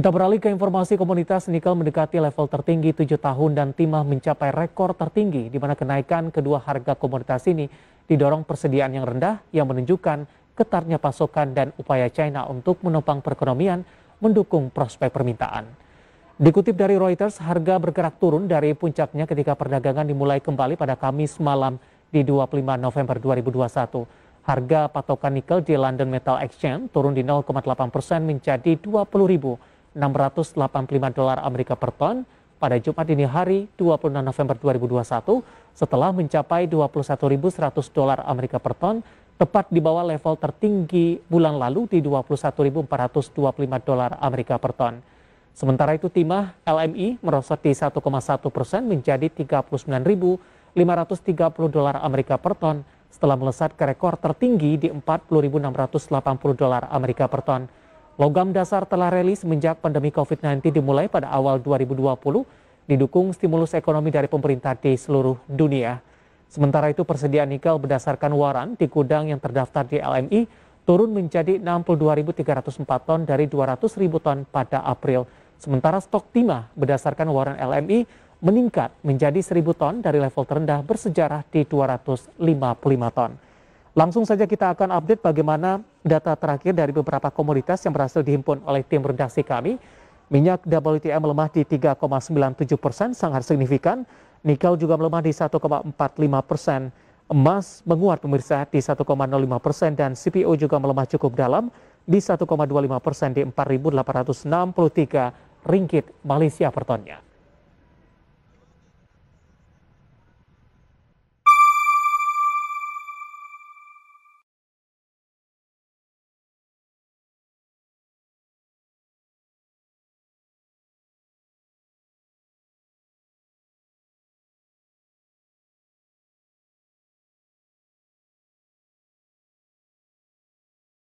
Kita beralih ke informasi komunitas nikel mendekati level tertinggi 7 tahun dan timah mencapai rekor tertinggi di mana kenaikan kedua harga komunitas ini didorong persediaan yang rendah yang menunjukkan ketatnya pasokan dan upaya China untuk menopang perekonomian mendukung prospek permintaan. Dikutip dari Reuters, harga bergerak turun dari puncaknya ketika perdagangan dimulai kembali pada Kamis malam di 25 November 2021. Harga patokan nikel di London Metal Exchange turun di 0,8 persen menjadi 20.000. 685 dolar Amerika per ton pada Jumat dini hari 26 November 2021 setelah mencapai 21.100 dolar Amerika per ton tepat di bawah level tertinggi bulan lalu di 21.425 dolar Amerika per ton. Sementara itu timah LMI merosot di 1,1 persen menjadi 39.530 dolar Amerika per ton setelah melesat ke rekor tertinggi di 40.680 dolar Amerika per ton. Logam dasar telah rilis semenjak pandemi COVID-19 dimulai pada awal 2020, didukung stimulus ekonomi dari pemerintah di seluruh dunia. Sementara itu persediaan nikel berdasarkan waran di gudang yang terdaftar di LMI turun menjadi 62.304 ton dari 200.000 ton pada April. Sementara stok timah berdasarkan waran LMI meningkat menjadi 1.000 ton dari level terendah bersejarah di 255 ton. Langsung saja kita akan update bagaimana data terakhir dari beberapa komoditas yang berhasil dihimpun oleh tim redaksi kami. Minyak WTI melemah di 3,97 persen, sangat signifikan. Nikel juga melemah di 1,45 persen. Emas menguat pemirsa di 1,05 persen dan CPO juga melemah cukup dalam di 1,25 persen di 4.863 ringgit Malaysia per tonnya.